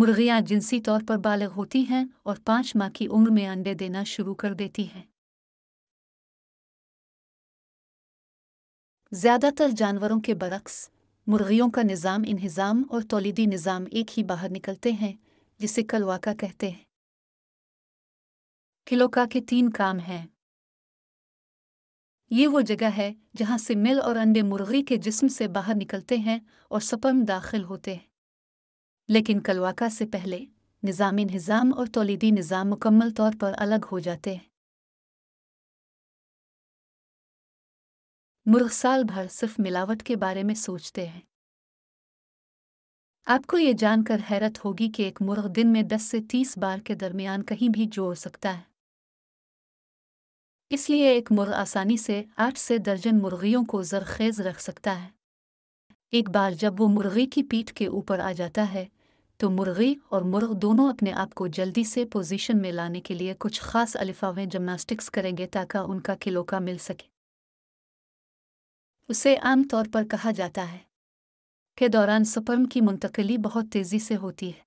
मुर्गियां जिनसी तौर पर बालग होती हैं और पांच माह की उम्र में अंडे देना शुरू कर देती हैं ज़्यादातर जानवरों के बरक्स मुर्गियों का निज़ाम इन्हज़ाम और तोलीदी निज़ाम एक ही बाहर निकलते हैं जिसे कलवाका कहते हैं किलोका के तीन काम हैं ये वो जगह है जहां से मिल और अंडे मुर्गी के जिस्म से बाहर निकलते हैं और सपर्म दाखिल होते हैं लेकिन कलवाका से पहले निज़ामी निज़ाम और तोलीदी निज़ाम मुकम्मल तौर पर अलग हो जाते हैं मुर्ख साल भर सिर्फ मिलावट के बारे में सोचते हैं आपको ये जानकर हैरत होगी कि एक मुर्ग दिन में 10 से 30 बार के दरमियान कहीं भी जोड़ सकता है इसलिए एक मुर्ग आसानी से आठ से दर्जन मुर्गियों को जरखेज रख सकता है एक बार जब वो मुर्गी की पीठ के ऊपर आ जाता है तो मुर्गी और मुर्ग दोनों अपने आप को जल्दी से पोजीशन में लाने के लिए कुछ खास अलिफावें जिम्नास्टिक्स करेंगे ताकि उनका किलोका मिल सके उसे आमतौर पर कहा जाता है के दौरान सुपर्म की मुंतकली बहुत तेजी से होती है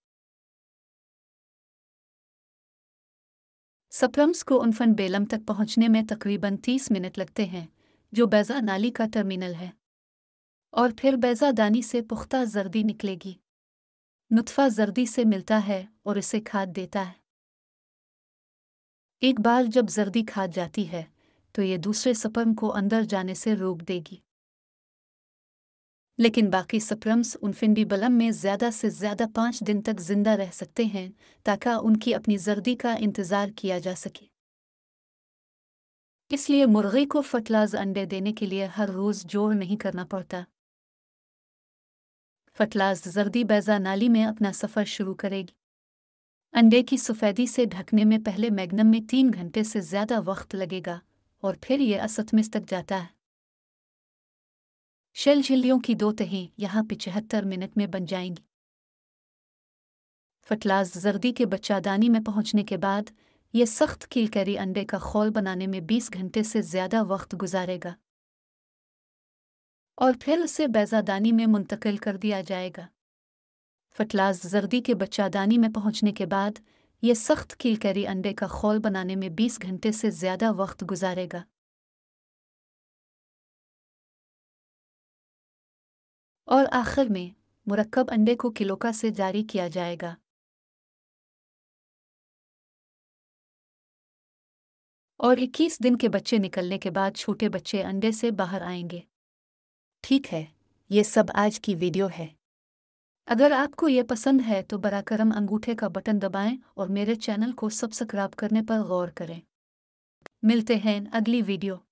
सप्रम्स को उनफन बेलम तक पहुंचने में तकरीबन तीस मिनट लगते हैं जो बैजा नाली का टर्मिनल है और फिर बैजा दानी से पुख्ता जर्दी निकलेगी नुतफा जर्दी से मिलता है और इसे खाद देता है एक बार जब जर्दी खाद जाती है तो ये दूसरे सपर्म को अंदर जाने से रोक देगी लेकिन बाकी सप्रम्स उनफिंडी बलम में ज़्यादा से ज़्यादा पांच दिन तक जिंदा रह सकते हैं ताकि उनकी अपनी जर्दी का इंतज़ार किया जा सके इसलिए मुर्गी को फटलाज अंडे देने के लिए हर रोज़ जोर नहीं करना पड़ता फटलास जर्दी बैजा नाली में अपना सफ़र शुरू करेगी अंडे की सफ़ेदी से ढकने में पहले मैग्नम में तीन घंटे से ज़्यादा वक्त लगेगा और फिर यह असतमिस तक जाता है शेल झिल्लियों की दो तहें यहाँ पिचहत्तर मिनट में बन जाएंगी फटलास जर्दी के बच्चादानी में पहुँचने के बाद ये सख्त कीलकरी अंडे का खोल बनाने में 20 घंटे से ज़्यादा वक्त गुजारेगा और फिर उसे बैजादानी में मुंतकिल कर दिया जाएगा फटलाज जर्दी के बच्चादानी में पहुंचने के बाद यह सख्त कीलकरी अंडे का खोल बनाने में 20 घंटे से ज़्यादा वक्त गुजारेगा और आखिर में मुरक्कब अंडे को किलोका से जारी किया जाएगा और इक्कीस दिन के बच्चे निकलने के बाद छोटे बच्चे अंडे से बाहर आएंगे ठीक है ये सब आज की वीडियो है अगर आपको ये पसंद है तो बरा करम अंगूठे का बटन दबाएं और मेरे चैनल को सब्सक्राइब करने पर गौर करें मिलते हैं अगली वीडियो